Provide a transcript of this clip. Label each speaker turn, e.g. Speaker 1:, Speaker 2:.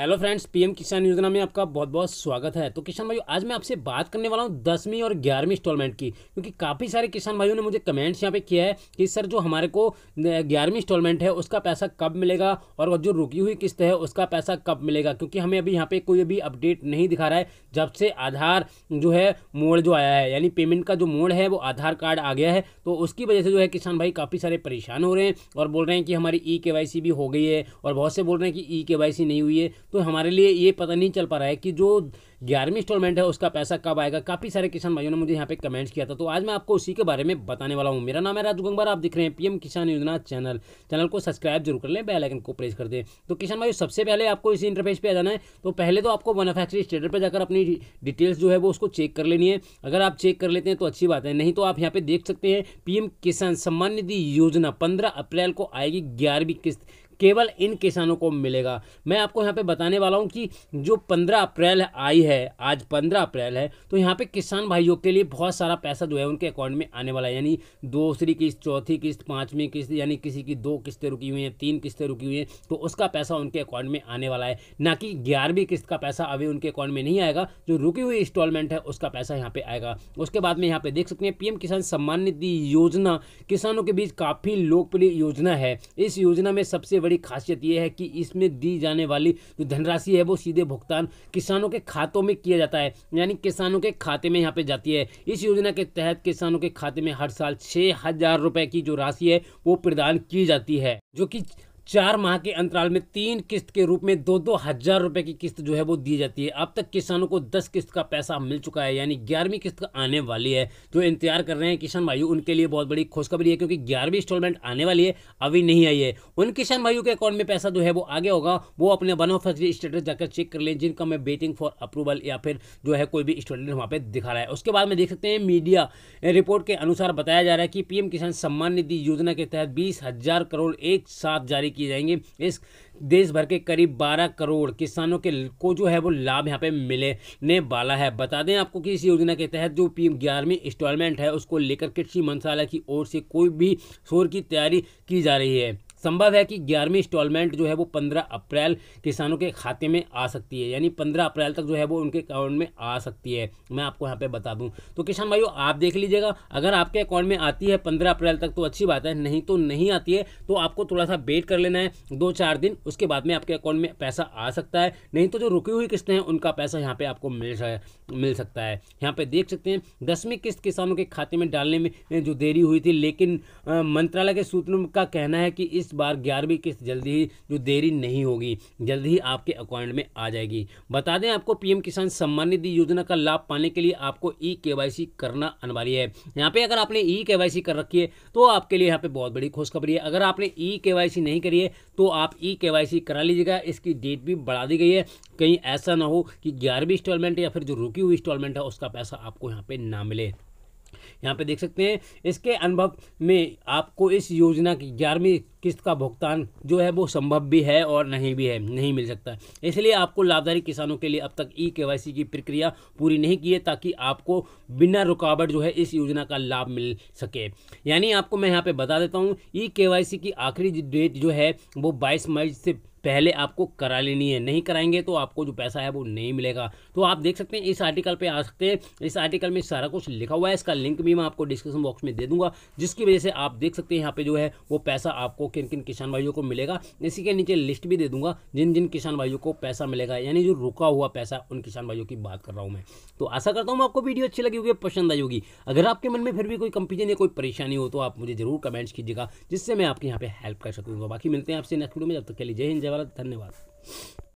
Speaker 1: hello friends PM किसान योजना में आपका बहुत बहुत स्वागत है तो किसान भाइयों आज मैं आपसे बात करने वाला हूं दसवीं और ग्यारहवीं इंस्टॉलमेंट की क्योंकि काफ़ी सारे किसान भाइयों ने मुझे कमेंट्स यहां पे किया है कि सर जो हमारे को ग्यारहवीं इंस्टॉलमेंट है उसका पैसा कब मिलेगा और जो रुकी हुई किस्त है उसका पैसा कब मिलेगा क्योंकि हमें अभी यहाँ पर कोई अभी अपडेट नहीं दिखा रहा है जब से आधार जो है मोड़ जो आया है यानी पेमेंट का जो मोड़ है वो आधार कार्ड आ गया है तो उसकी वजह से जो है किसान भाई काफ़ी सारे परेशान हो रहे हैं और बोल रहे हैं कि हमारी ई के भी हो गई है और बहुत से बोल रहे हैं कि ई के नहीं हुई है तो हमारे लिए ये पता नहीं चल पा रहा है कि जो ग्यारहवीं इंस्टॉलमेंट है उसका पैसा कब आएगा काफ़ी सारे किसान भाइयों ने मुझे यहाँ पे कमेंट्स किया था तो आज मैं आपको उसी के बारे में बताने वाला हूँ मेरा नाम है राजू गंगवार आप दिख रहे हैं पीएम किसान योजना चैनल चैनल को सब्सक्राइब जरूर कर लें बेलाइकन को प्रेस कर दें तो किसान भाई सबसे पहले आपको इसी इंटरफेस पर आ जाना है तो पहले तो आपको मैनुफैक्चरिंग स्टेटर पर जाकर अपनी डिटेल्स जो है वो उसको चेक कर लेनी है अगर आप चेक कर लेते हैं तो अच्छी बात है नहीं तो आप यहाँ पे देख सकते हैं पीएम किसान सम्मान निधि योजना पंद्रह अप्रैल को आएगी ग्यारहवीं किस्त केवल इन किसानों को मिलेगा मैं आपको यहाँ पे बताने वाला हूँ कि जो पंद्रह अप्रैल आई है आज पंद्रह अप्रैल है तो यहाँ पे किसान भाइयों के लिए बहुत सारा पैसा जो है उनके अकाउंट में आने वाला है यानी दूसरी किस्त चौथी किस्त पाँचवीं किस्त यानी किसी की दो किस्तें रुकी हुई हैं तीन किस्तें रुकी हुई हैं तो उसका पैसा उनके अकाउंट में आने वाला है ना कि ग्यारहवीं किस्त का पैसा अभी उनके अकाउंट में नहीं आएगा जो रुकी हुई इंस्टॉलमेंट है उसका पैसा यहाँ पर आएगा उसके बाद में यहाँ पे देख सकते हैं पीएम किसान सम्मान निधि योजना किसानों के बीच काफ़ी लोकप्रिय योजना है इस योजना में सबसे बड़ी बड़ी खासियत यह है कि इसमें दी जाने वाली जो धनराशि है वो सीधे भुगतान किसानों के खातों में किया जाता है यानी किसानों के खाते में यहाँ पे जाती है इस योजना के तहत किसानों के खाते में हर साल छः हज़ार रुपये की जो राशि है वो प्रदान की जाती है जो कि चार माह के अंतराल में तीन किस्त के रूप में दो दो हज़ार रुपए की किस्त जो है वो दी जाती है अब तक किसानों को दस किस्त का पैसा मिल चुका है यानी ग्यारहवीं किस्त आने वाली है जो इंतजार कर रहे हैं किसान भाई उनके लिए बहुत बड़ी खुशखबरी है क्योंकि ग्यारहवीं इंस्टॉलमेंट आने वाली है अभी नहीं आई है उन किसान भाइयों के अकाउंट में पैसा जो है वो आगे होगा वो अपने वन ऑफ फर्जी स्टेटस जाकर चेक कर लें जिनका मैं वेटिंग फॉर अप्रूवल या फिर जो है कोई भी स्टूडेंट वहाँ पर दिखा रहा है उसके बाद में देख सकते हैं मीडिया रिपोर्ट के अनुसार बताया जा रहा है कि पीएम किसान सम्मान निधि योजना के तहत बीस करोड़ एक साथ जारी किए जाएंगे इस देश भर के करीब 12 करोड़ किसानों के को जो है वो लाभ यहाँ पे मिलने वाला है बता दें आपको कि इस योजना के तहत जो पी ग्यारहवीं इंस्टॉलमेंट है उसको लेकर कृषि मंत्रालय की ओर से कोई भी शोर की तैयारी की जा रही है संभव है कि ग्यारहवीं इंस्टॉलमेंट जो है वो पंद्रह अप्रैल किसानों के खाते में आ सकती है यानी पंद्रह अप्रैल तक जो है वो उनके अकाउंट में आ सकती है मैं आपको यहाँ पे बता दूँ तो किसान भाइयों आप देख लीजिएगा अगर आपके अकाउंट में आती है पंद्रह अप्रैल तक तो अच्छी बात है नहीं तो नहीं आती है तो आपको थोड़ा सा वेट कर लेना है दो चार दिन उसके बाद में आपके अकाउंट में पैसा आ सकता है नहीं तो जो रुकी हुई किस्तें हैं उनका पैसा यहाँ पर आपको मिल मिल सकता है यहाँ पर देख सकते हैं दसवीं किस्त किसानों के खाते में डालने में जो देरी हुई थी लेकिन मंत्रालय के सूत्रों का कहना है कि इस इस बार ग्यारहवीं किस्त जल्दी ही जो देरी नहीं होगी जल्द ही आपके अकाउंट में आ जाएगी बता दें आपको पीएम किसान सम्मान निधि योजना का लाभ पाने के लिए आपको ई के करना अनिवार्य है यहाँ पे अगर आपने ई के कर रखी है तो आपके लिए यहाँ पे बहुत बड़ी खुशखबरी है अगर आपने ई के नहीं करी है तो आप ई के करा लीजिएगा इसकी डेट भी बढ़ा दी गई है कहीं ऐसा ना हो कि ग्यारहवीं इंस्टॉलमेंट या फिर जो रुकी हुई इंस्टॉलमेंट है उसका पैसा आपको यहाँ पे ना मिले यहाँ पे देख सकते हैं इसके अनुभव में आपको इस योजना की ग्यारहवीं किस्त का भुगतान जो है वो संभव भी है और नहीं भी है नहीं मिल सकता इसलिए आपको लाभधारी किसानों के लिए अब तक ई के की प्रक्रिया पूरी नहीं की है ताकि आपको बिना रुकावट जो है इस योजना का लाभ मिल सके यानी आपको मैं यहाँ पे बता देता हूँ ई के की आखिरी डेट जो है वो बाईस मई से पहले आपको करा लेनी है नहीं कराएंगे तो आपको जो पैसा है वो नहीं मिलेगा तो आप देख सकते हैं इस आर्टिकल पे आ सकते हैं इस आर्टिकल में सारा कुछ लिखा हुआ है इसका लिंक भी मैं आपको डिस्क्रिप्शन बॉक्स में दे दूंगा जिसकी वजह से आप देख सकते हैं यहाँ पे जो है वो पैसा आपको किन किन किसान भाइयों को मिलेगा इसी के नीचे लिस्ट भी दे दूंगा जिन जिन किसान भाइयों को पैसा मिलेगा यानी जो रुका हुआ पैसा उन किसान भाइयों की बात कर रहा हूँ मैं तो आशा करता हूँ आपको वीडियो अच्छी लगी होगी पसंद आई होगी अगर आपके मन में फिर भी कोई कंफ्यूजन या कोई परेशानी हो तो आप मुझे जरूर कमेंट्स कीजिएगा जिससे मैं आपके यहाँ पे हेल्प कर सकूँगा बाकी मिलते हैं आपसे नेक्स्ट वीडियो में जब तक के लिए जय हिंद वाला धन्यवाद